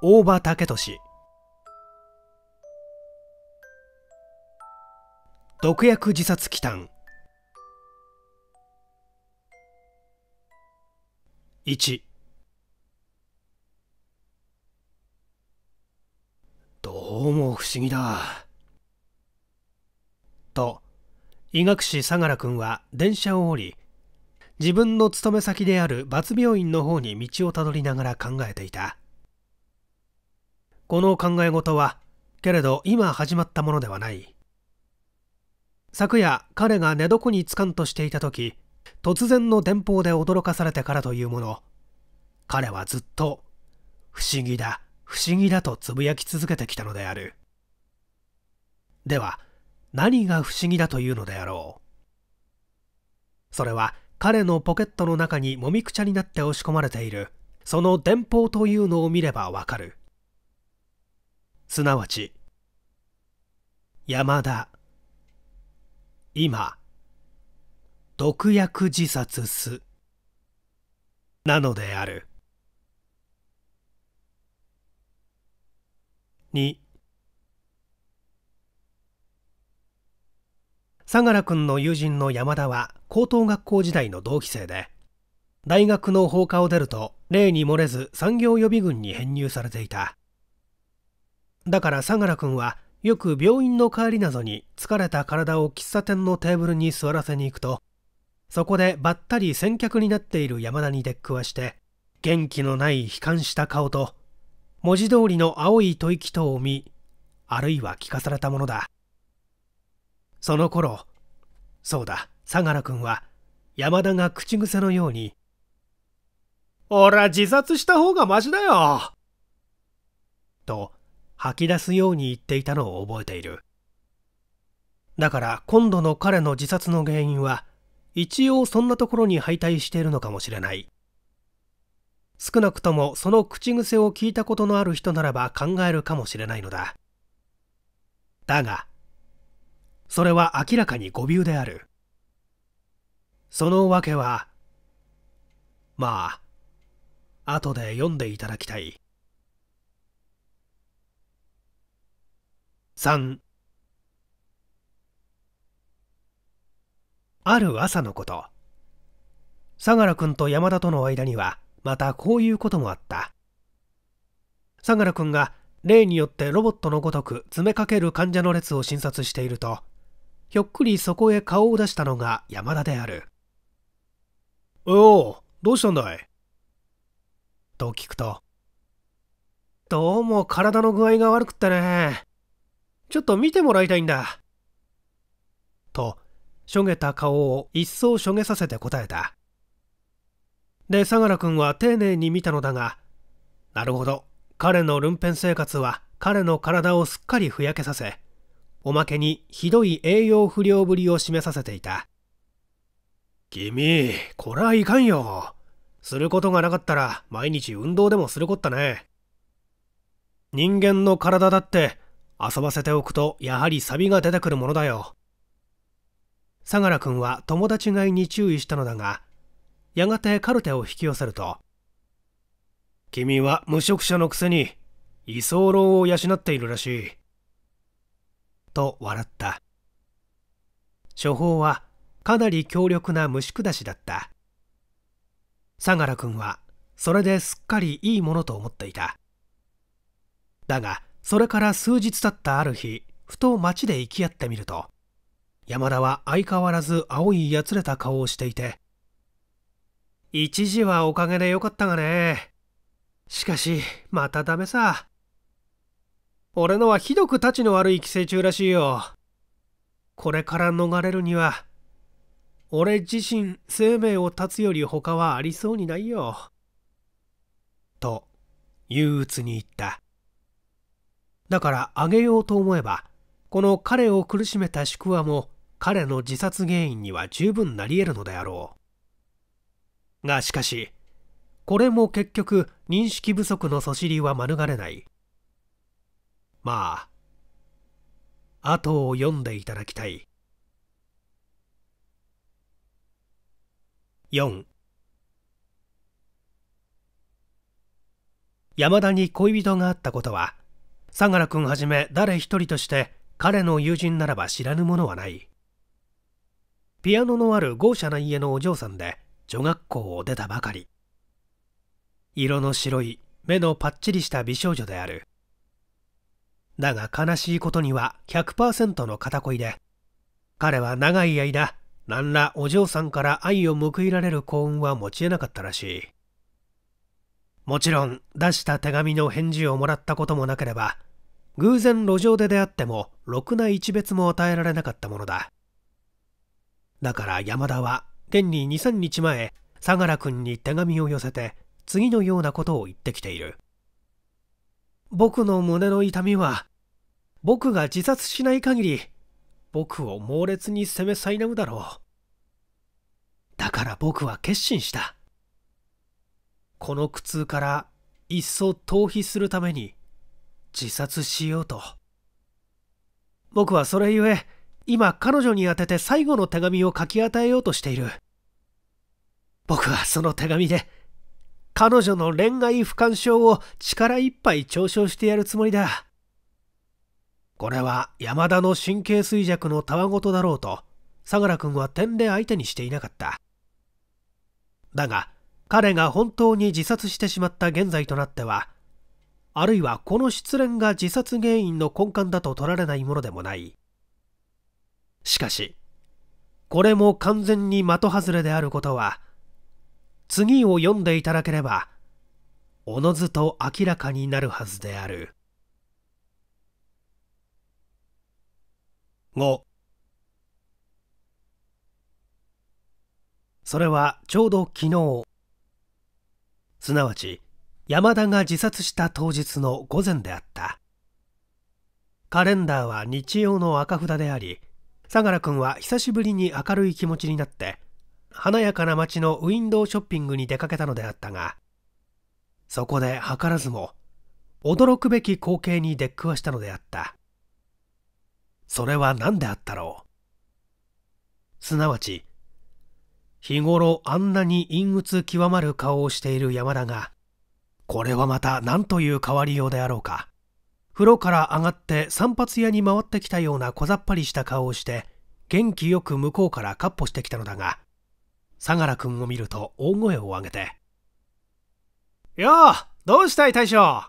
大場武俊毒薬自殺祈祷1どうも不思議だと医学士相良君は電車を降り自分の勤め先である罰病院の方に道をたどりながら考えていたこの考え事は、けれど今始まったものではない。昨夜、彼が寝床につかんとしていた時、突然の電報で驚かされてからというもの、彼はずっと、不思議だ、不思議だとつぶやき続けてきたのである。では、何が不思議だというのであろう。それは、彼のポケットの中にもみくちゃになって押し込まれている、その電報というのを見ればわかる。すなわち、山田、今、毒薬自殺す、なのである。2相良君の友人の山田は高等学校時代の同期生で大学の放課を出ると例に漏れず産業予備軍に編入されていただから相良君はよく病院の帰りなどに疲れた体を喫茶店のテーブルに座らせに行くとそこでばったり先客になっている山田に出っくわして元気のない悲観した顔と文字通りの青い吐息とを見あるいは聞かされたものだその頃そうだ相良君は山田が口癖のように「俺は自殺した方がマシだよ」と吐き出すように言っていたのを覚えている。だから今度の彼の自殺の原因は一応そんなところに敗退しているのかもしれない。少なくともその口癖を聞いたことのある人ならば考えるかもしれないのだ。だが、それは明らかに誤謬である。そのわけは、まあ、後で読んでいただきたい。3ある朝のこと相良君と山田との間にはまたこういうこともあった相良君が例によってロボットのごとく詰めかける患者の列を診察しているとひょっくりそこへ顔を出したのが山田である「おおどうしたんだい?」と聞くと「どうも体の具合が悪くってねちょっと見てもらいたいんだ。と、しょげた顔を一層しょげさせて答えた。で、相良君は丁寧に見たのだが、なるほど、彼のルンペン生活は彼の体をすっかりふやけさせ、おまけにひどい栄養不良ぶりを示させていた。君、これはいかんよ。することがなかったら毎日運動でもするこったね。人間の体だって遊ばせておくとやはりサビが出てくるものだよ。相良君は友達がいに注意したのだが、やがてカルテを引き寄せると、君は無職者のくせに居候を養っているらしい。と笑った。処方はかなり強力な虫下しだった。相良君はそれですっかりいいものと思っていた。だが、それから数日経ったある日ふと町で行き合ってみると山田は相変わらず青いやつれた顔をしていて一時はおかげでよかったがねしかしまたダメさ俺のはひどく立ちの悪い寄生虫らしいよこれから逃れるには俺自身生命を絶つより他はありそうにないよと憂鬱に言っただからあげようと思えば、この彼を苦しめた宿話も彼の自殺原因には十分なり得るのであろう。がしかし、これも結局認識不足のそしりは免れない。まあ、後を読んでいただきたい。4山田に恋人があったことは相良君はじめ誰一人として彼の友人ならば知らぬものはないピアノのある豪奢な家のお嬢さんで女学校を出たばかり色の白い目のパッチリした美少女であるだが悲しいことには100%の片恋で彼は長い間何らお嬢さんから愛を報いられる幸運は持ち得なかったらしいもちろん出した手紙の返事をもらったこともなければ偶然路上で出会ってもろくな一別も与えられなかったものだだから山田は現に23日前相良君に手紙を寄せて次のようなことを言ってきている僕の胸の痛みは僕が自殺しない限り僕を猛烈に責め苛むだろうだから僕は決心したこの苦痛から一層逃避するために自殺しようと僕はそれゆえ今彼女に宛てて最後の手紙を書き与えようとしている僕はその手紙で彼女の恋愛不感症を力いっぱい嘲笑してやるつもりだこれは山田の神経衰弱のたわごとだろうと相良君は点で相手にしていなかっただが彼が本当に自殺してしまった現在となってはあるいはこの失恋が自殺原因の根幹だと取られないものでもないしかしこれも完全に的外れであることは次を読んでいただければおのずと明らかになるはずである5それはちょうど昨日すなわち山田が自殺した当日の午前であったカレンダーは日曜の赤札であり相良君は久しぶりに明るい気持ちになって華やかな街のウィンドウショッピングに出かけたのであったがそこで図らずも驚くべき光景に出っくわしたのであったそれは何であったろうすなわち日頃あんなに陰鬱極まる顔をしている山田がこれはまた何という変わりようであろうか。風呂から上がって散髪屋に回ってきたような小ざっぱりした顔をして、元気よく向こうからかっ歩してきたのだが、相良君を見ると大声を上げて、よう、どうしたい大将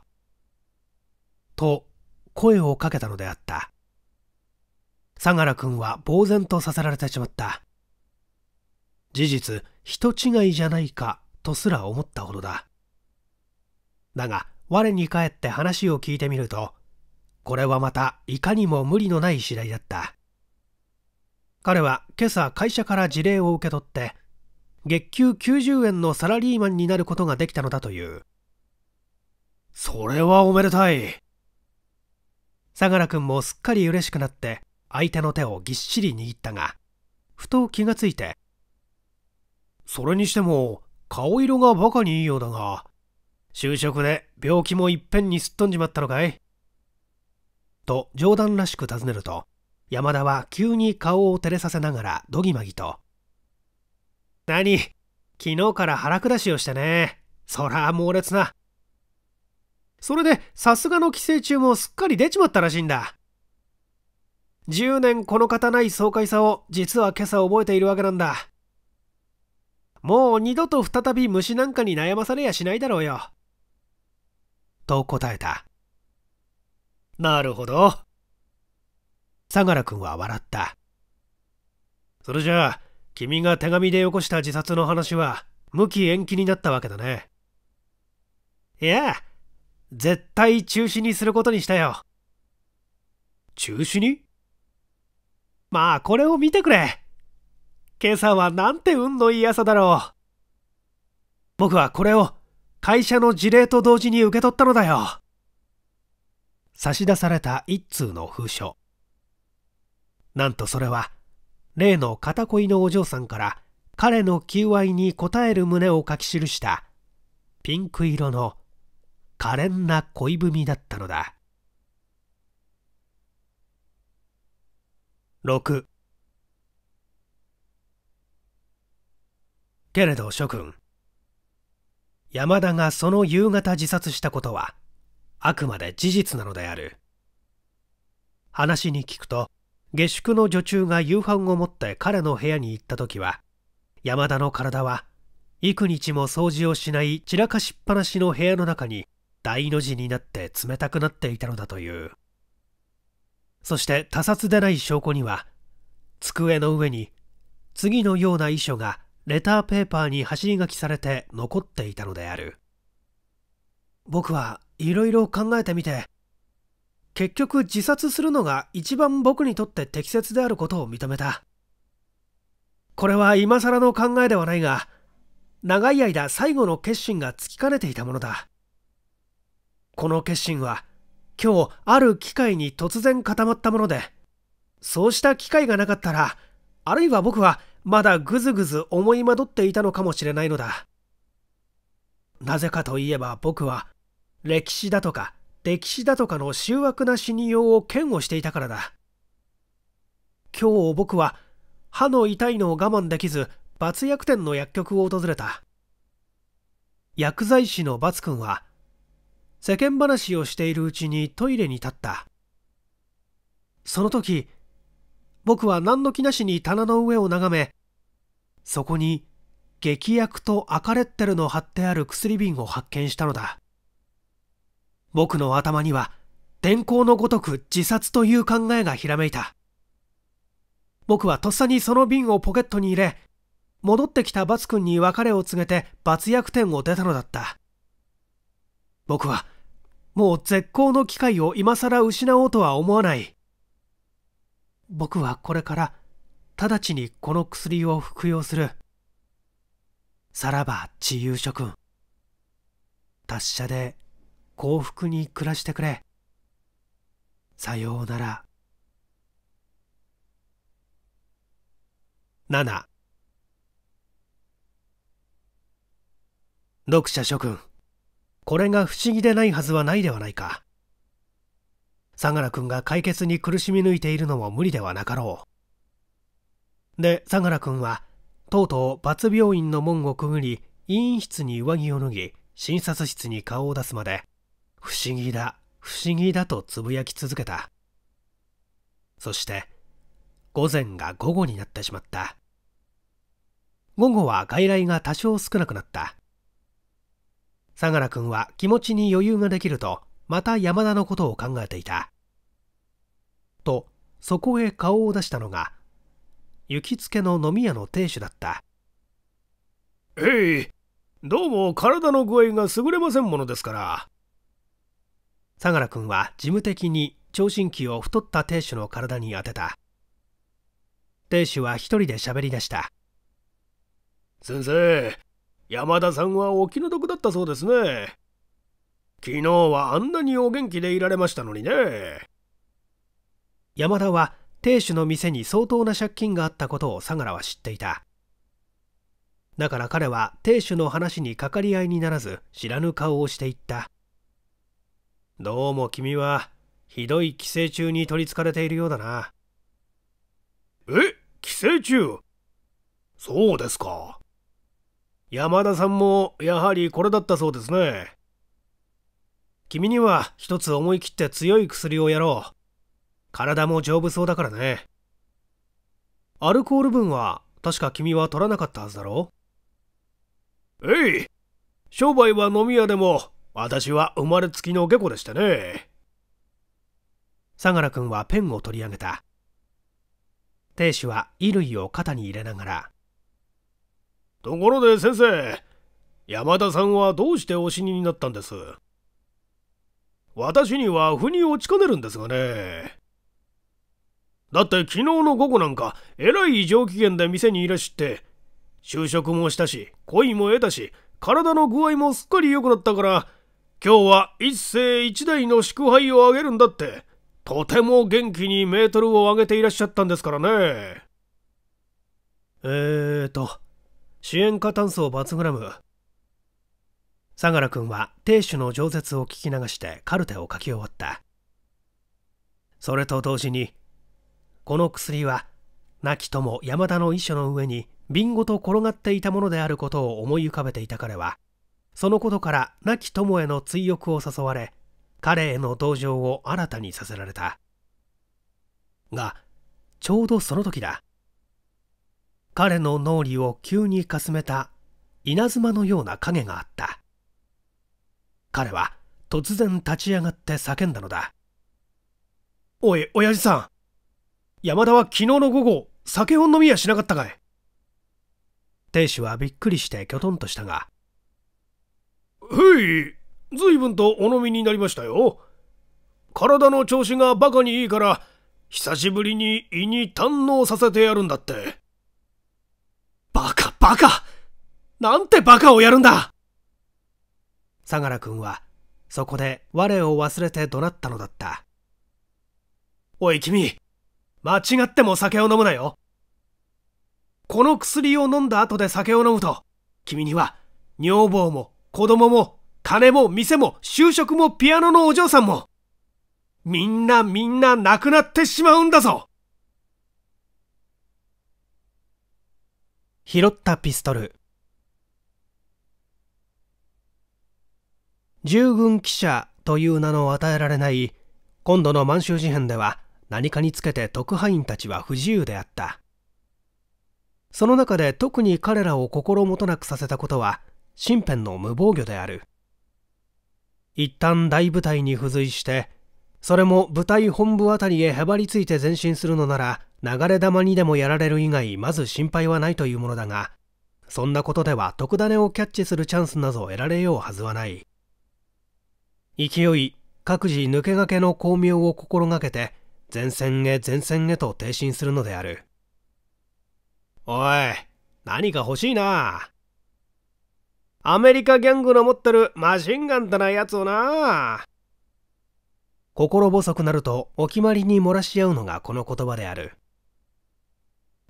と、声をかけたのであった。相良君は呆然とさせられてしまった。事実、人違いじゃないかとすら思ったほどだ。だが我に返って話を聞いてみるとこれはまたいかにも無理のない次第だった彼は今朝会社から辞令を受け取って月給90円のサラリーマンになることができたのだというそれはおめでたい相良君もすっかり嬉しくなって相手の手をぎっしり握ったがふと気がついてそれにしても顔色がバカにいいようだが就職で病気もいっぺんにすっ飛んじまったのかいと冗談らしく尋ねると山田は急に顔を照れさせながらどぎまぎと「何昨日から腹下しをしてねそら猛烈な」それでさすがの寄生虫もすっかり出ちまったらしいんだ10年この方ない爽快さを実は今朝覚えているわけなんだもう二度と再び虫なんかに悩まされやしないだろうよと答えた。なるほど。相良君は笑った。それじゃあ、君が手紙でよこした自殺の話は、無期延期になったわけだね。いや、絶対中止にすることにしたよ。中止にまあ、これを見てくれ。今朝はなんて運のいい朝だろう。僕はこれを会社の事例と同時に受け取ったのだよ。差し出された一通の封書。なんとそれは、例の片恋のお嬢さんから彼の求愛に応える旨を書き記したピンク色の可憐な恋文だったのだ。6けれど諸君山田がその夕方自殺したことはあくまで事実なのである話に聞くと下宿の女中が夕飯を持って彼の部屋に行った時は山田の体は幾日も掃除をしない散らかしっぱなしの部屋の中に大の字になって冷たくなっていたのだというそして他殺でない証拠には机の上に次のような遺書がレターペーパーに走り書きされて残っていたのである僕はいろいろ考えてみて結局自殺するのが一番僕にとって適切であることを認めたこれは今更の考えではないが長い間最後の決心がつきかねていたものだこの決心は今日ある機会に突然固まったものでそうした機会がなかったらあるいは僕はまだぐずぐず思いまどっていたのかもしれないのだ。なぜかといえば僕は、歴史だとか、歴史だとかの醜悪な死にようを嫌悪していたからだ。今日僕は、歯の痛いのを我慢できず、罰薬店の薬局を訪れた。薬剤師の罰く君は、世間話をしているうちにトイレに立った。その時、僕は何の気なしに棚の上を眺め、そこに劇薬とアカレッテルの貼ってある薬瓶を発見したのだ。僕の頭には電光のごとく自殺という考えがひらめいた。僕はとっさにその瓶をポケットに入れ、戻ってきたバツ君に別れを告げて罰薬店を出たのだった。僕は、もう絶好の機会を今更失おうとは思わない。僕はこれから直ちにこの薬を服用する。さらば自由諸君。達者で幸福に暮らしてくれ。さようなら。七。読者諸君、これが不思議でないはずはないではないか。相良君が解決に苦しみ抜いているのも無理ではなかろう。で、相良君は、とうとう罰病院の門をくぐり、医院室に上着を脱ぎ、診察室に顔を出すまで、不思議だ、不思議だとつぶやき続けた。そして、午前が午後になってしまった。午後は外来が多少少なくなった。相良君は気持ちに余裕ができると、また山田のことを考えていたとそこへ顔を出したのが行きつけの飲み屋の亭主だったえい、どうも体の具合が優れませんものですから相良君は事務的に聴診器を太った亭主の体に当てた亭主は一人で喋り出した先生山田さんはお気の毒だったそうですね昨日はあんなにお元気でいられましたのにね。山田は亭主の店に相当な借金があったことを相良は知っていた。だから彼は亭主の話にかかり合いにならず知らぬ顔をしていった。どうも君はひどい寄生虫に取りつかれているようだな。え寄生虫そうですか。山田さんもやはりこれだったそうですね。君には一つ思い切って強い薬をやろう。体も丈夫そうだからね。アルコール分は確か君は取らなかったはずだろうえい商売は飲み屋でも私は生まれつきの下戸でしてね。相良君はペンを取り上げた。亭主は衣類を肩に入れながら。ところで先生、山田さんはどうしてお死にになったんです私には腑に落ちかねるんですがね。だって昨日の午後なんか、えらい異常期限で店にいらしって、就職もしたし、恋も得たし、体の具合もすっかり良くなったから、今日は一世一代の祝杯をあげるんだって、とても元気にメートルを上げていらっしゃったんですからね。えーと、支援加炭素バツグラム、相良君は亭主の饒舌を聞き流してカルテを書き終わったそれと同時にこの薬は亡き友山田の遺書の上に瓶ごと転がっていたものであることを思い浮かべていた彼はそのことから亡き友への追憶を誘われ彼への同情を新たにさせられたがちょうどその時だ彼の脳裏を急にかすめた稲妻のような影があった彼は突然立ち上がって叫んだのだ。おい、親父さん。山田は昨日の午後、酒を飲みやしなかったかい亭主はびっくりしてきょとんとしたが。へい、随分とお飲みになりましたよ。体の調子がバカにいいから、久しぶりに胃に堪能させてやるんだって。バカバカなんてバカをやるんだ相良君はそこで我を忘れて怒鳴ったのだったおい君間違っても酒を飲むなよこの薬を飲んだ後で酒を飲むと君には女房も子供も金も店も就職もピアノのお嬢さんもみんなみんな亡くなってしまうんだぞ拾ったピストル従軍記者という名の与えられない今度の満州事変では何かにつけて特派員たちは不自由であったその中で特に彼らを心もとなくさせたことは身辺の無防御である一旦大部隊に付随してそれも部隊本部あたりへへばりついて前進するのなら流れ弾にでもやられる以外まず心配はないというものだがそんなことでは特ダネをキャッチするチャンスなど得られようはずはない勢い各自抜け駆けの巧妙を心がけて前線へ前線へと挺進するのであるおい何か欲しいなアメリカギャングの持ってるマシンガンだなやつをな心細くなるとお決まりに漏らし合うのがこの言葉である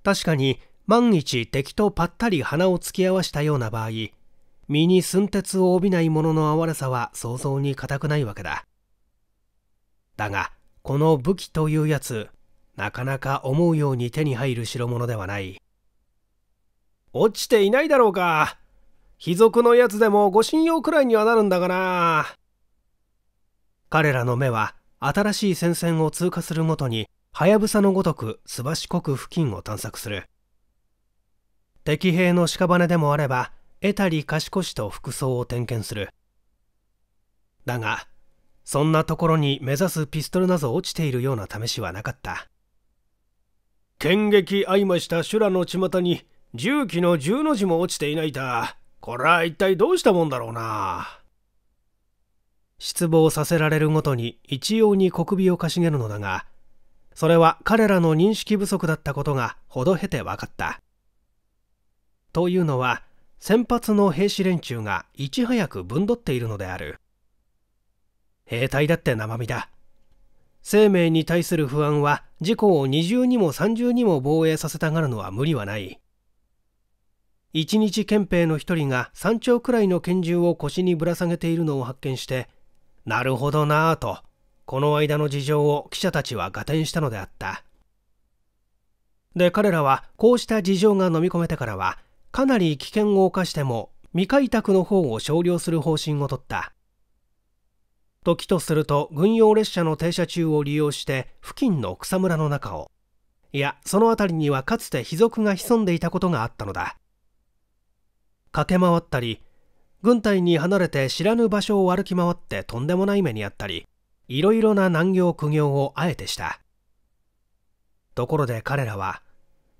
確かに万一敵とぱったり鼻を突き合わしたような場合身に寸鉄を帯びない者の哀れさは想像に難くないわけだ。だが、この武器というやつ、なかなか思うように手に入る代物ではない。落ちていないだろうか。貴族のやつでもご信用くらいにはなるんだがな。彼らの目は、新しい戦線を通過するごとに、はやぶさのごとくすばしこく付近を探索する。敵兵の屍でもあれば、得たり賢しと服装を点検するだがそんなところに目指すピストルなど落ちているような試しはなかった剣撃相ました修羅の巷に重機の十の字も落ちていないたこれは一体どうしたもんだろうな失望させられるごとに一様に小首をかしげるのだがそれは彼らの認識不足だったことがほど経て分かったというのは先発の兵士連中がいち早くぶんどっているのである兵隊だって生身だ生命に対する不安は事故を二重にも三重にも防衛させたがるのは無理はない一日憲兵の一人が三丁くらいの拳銃を腰にぶら下げているのを発見してなるほどなぁとこの間の事情を記者たちは合点したのであったで彼らはこうした事情が飲み込めてからはかなり危険を冒しても未開拓の方を少量する方針を取った時とすると軍用列車の停車中を利用して付近の草むらの中をいやその辺りにはかつて貴族が潜んでいたことがあったのだ駆け回ったり軍隊に離れて知らぬ場所を歩き回ってとんでもない目にあったりいろいろな難行苦行をあえてしたところで彼らは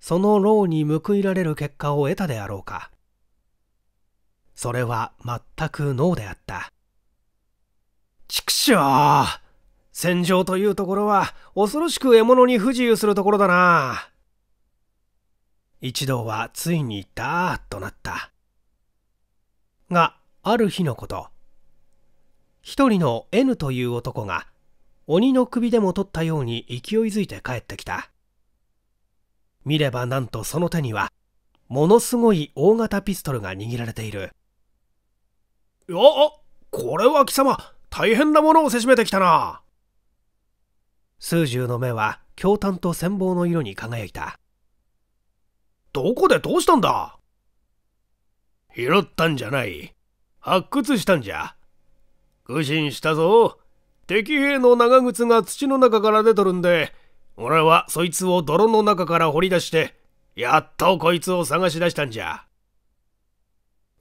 その労に報いられる結果を得たであろうかそれは全くノーであった畜生戦場というところは恐ろしく獲物に不自由するところだな一同はついにダーッとなったがある日のこと一人の N という男が鬼の首でも取ったように勢いづいて帰ってきた見ればなんとその手にはものすごい大型ピストルが握られているあこれは貴様大変なものをせしめてきたな数十の目は驚嘆と羨望の色に輝いたどこでどうしたんだ拾ったんじゃない発掘したんじゃ苦心したぞ敵兵の長靴が土の中から出とるんで俺はそいつを泥の中から掘り出して、やっとこいつを探し出したんじゃ。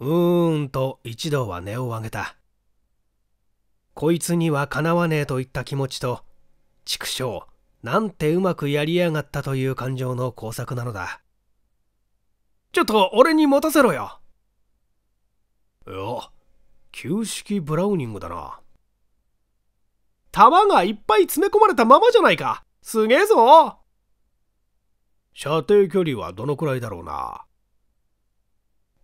うーんと一同は音を上げた。こいつにはかなわねえといった気持ちと、畜生、なんてうまくやりやがったという感情の工作なのだ。ちょっと俺に持たせろよ。いや、旧式ブラウニングだな。玉がいっぱい詰め込まれたままじゃないか。すげえぞ射程距離はどのくらいだろうな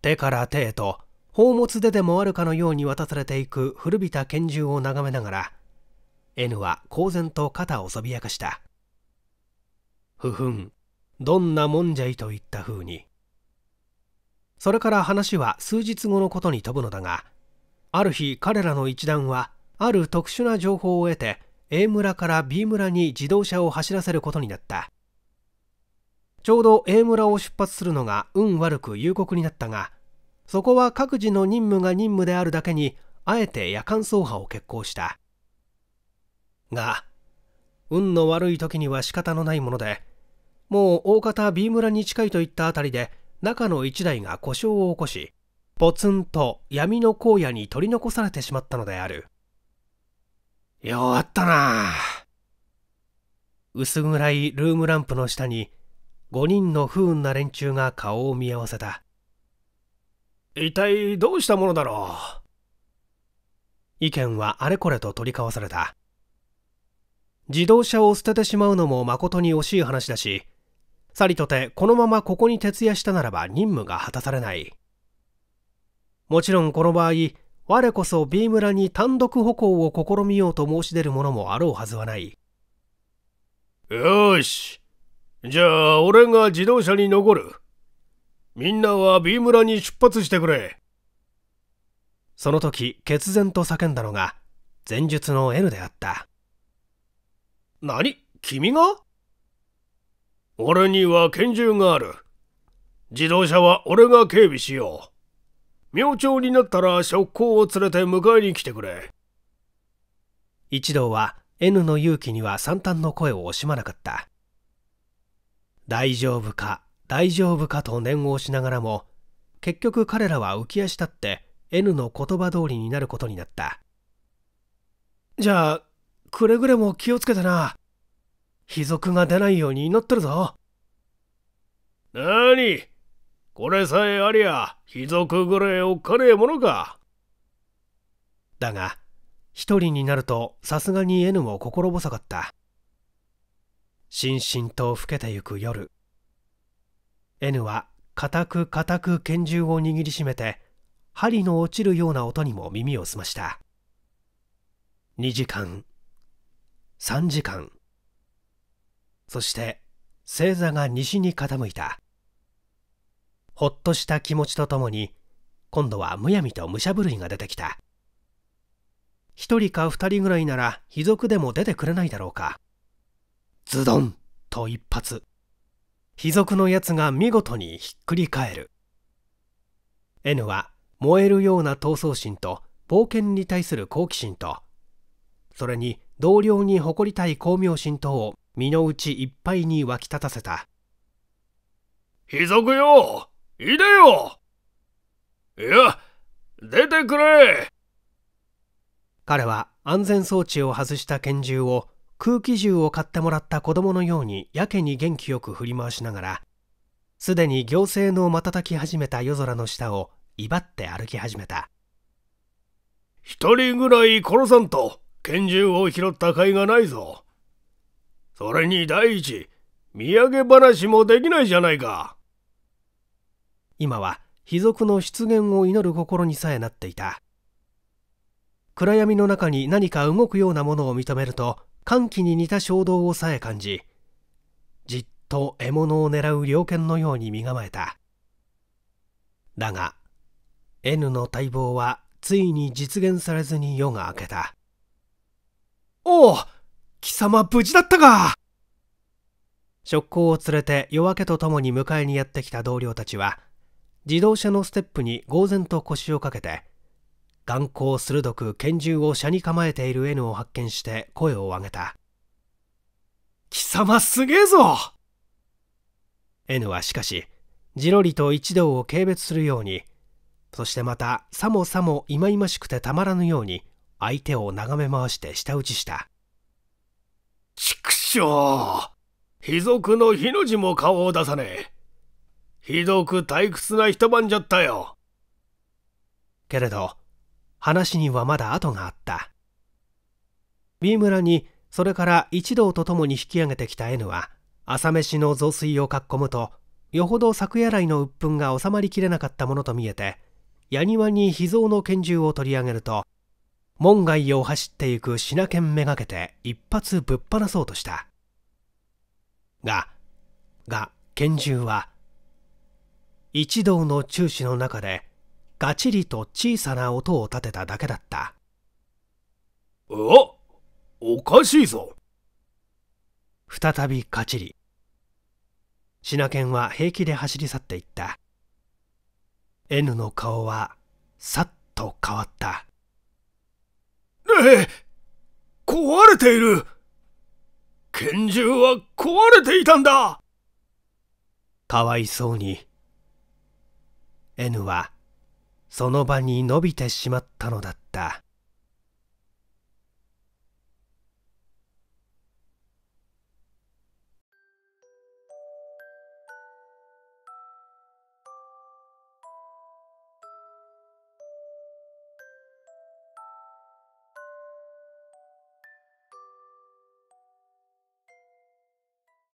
手から手へと宝物ででもあるかのように渡されていく古びた拳銃を眺めながら N は公然と肩をそびやかしたふふんどんなもんじゃいといったふうにそれから話は数日後のことに飛ぶのだがある日彼らの一団はある特殊な情報を得て A 村から B 村に自動車を走らせることになったちょうど A 村を出発するのが運悪く夕刻になったがそこは各自の任務が任務であるだけにあえて夜間走破を決行したが運の悪い時には仕方のないものでもう大方 B 村に近いといったあたりで中の1台が故障を起こしポツンと闇の荒野に取り残されてしまったのである弱ったな薄暗いルームランプの下に5人の不運な連中が顔を見合わせた一体どうしたものだろう意見はあれこれと取り交わされた自動車を捨ててしまうのも誠に惜しい話だしさりとてこのままここに徹夜したならば任務が果たされないもちろんこの場合我こそ B 村に単独歩行を試みようと申し出る者もあろうはずはない。よし。じゃあ、俺が自動車に残る。みんなは B 村に出発してくれ。その時、決然と叫んだのが、前述の N であった。何君が俺には拳銃がある。自動車は俺が警備しよう。明朝になったら職工を連れて迎えに来てくれ。一同は N の勇気には惨憺の声を惜しまなかった。大丈夫か、大丈夫かと念を押しながらも、結局彼らは浮き足立って N の言葉通りになることになった。じゃあ、くれぐれも気をつけてな。貴族が出ないように祈ってるぞ。何これさえありゃ、貴族ぐらいおっかねえものか。だが、一人になるとさすがに N も心細かった。しんしんと老けてゆく夜。N は固く固く拳銃を握りしめて、針の落ちるような音にも耳を澄ました。2時間、3時間。そして、星座が西に傾いた。ほっとした気持ちとともに今度はむやみと武者震いが出てきた一人か二人ぐらいなら貴族でも出てくれないだろうかズドンと一発卑族のやつが見事にひっくり返る N は燃えるような闘争心と冒険に対する好奇心とそれに同僚に誇りたい光明心とを身の内いっぱいに湧き立たせた「貴族よいでよいや、出てくれ彼は安全装置を外した拳銃を空気銃を買ってもらった子供のようにやけに元気よく振り回しながら、すでに行政の瞬き始めた夜空の下を威張って歩き始めた。一人ぐらい殺さんと拳銃を拾った甲斐がないぞ。それに第一、土産話もできないじゃないか。今は貴族の出現を祈る心にさえなっていた暗闇の中に何か動くようなものを認めると歓喜に似た衝動をさえ感じじっと獲物を狙う猟犬のように身構えただが N の待望はついに実現されずに夜が明けたおお貴様無事だったか職工を連れて夜明けとともに迎えにやってきた同僚たちは自動車のステップに呆然と腰をかけて眼光鋭く拳銃を車に構えている N を発見して声を上げた貴様すげえぞ N はしかしじろりと一同を軽蔑するようにそしてまたさもさも忌々しくてたまらぬように相手を眺め回して舌打ちした畜生卑族の日の字も顔を出さねえひどく退屈な一晩じゃったよ。けれど、話にはまだ後があった。B 村にそれから一同と共に引き上げてきた N は朝飯の雑炊をかっこむとよほど昨夜来の鬱憤が収まりきれなかったものと見えて矢庭に秘蔵の拳銃を取り上げると門外を走っていく品剣めがけて一発ぶっ放そうとしたがが拳銃は一同の中止の中でガチリと小さな音を立てただけだったおおかしいぞ再びガチリ品犬は平気で走り去っていった N の顔はさっと変わったええ壊れている拳銃は壊れていたんだかわいそうに N はその場に伸びてしまったのだった